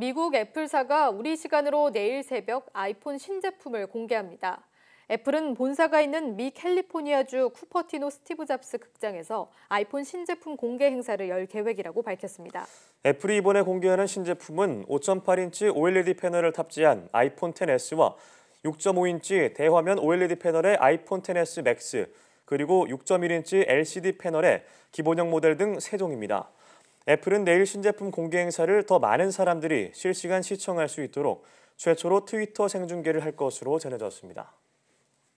미국 애플사가 우리 시간으로 내일 새벽 아이폰 신제품을 공개합니다. 애플은 본사가 있는 미 캘리포니아주 쿠퍼티노 스티브 잡스 극장에서 아이폰 신제품 공개 행사를 열 계획이라고 밝혔습니다. 애플이 이번에 공개하는 신제품은 5.8인치 OLED 패널을 탑재한 아이폰 10S와 6.5인치 대화면 OLED 패널의 아이폰 10S 맥스, 그리고 6.1인치 LCD 패널의 기본형 모델 등 3종입니다. 애플은 내일 신제품 공개 행사를 더 많은 사람들이 실시간 시청할 수 있도록 최초로 트위터 생중계를 할 것으로 전해졌습니다.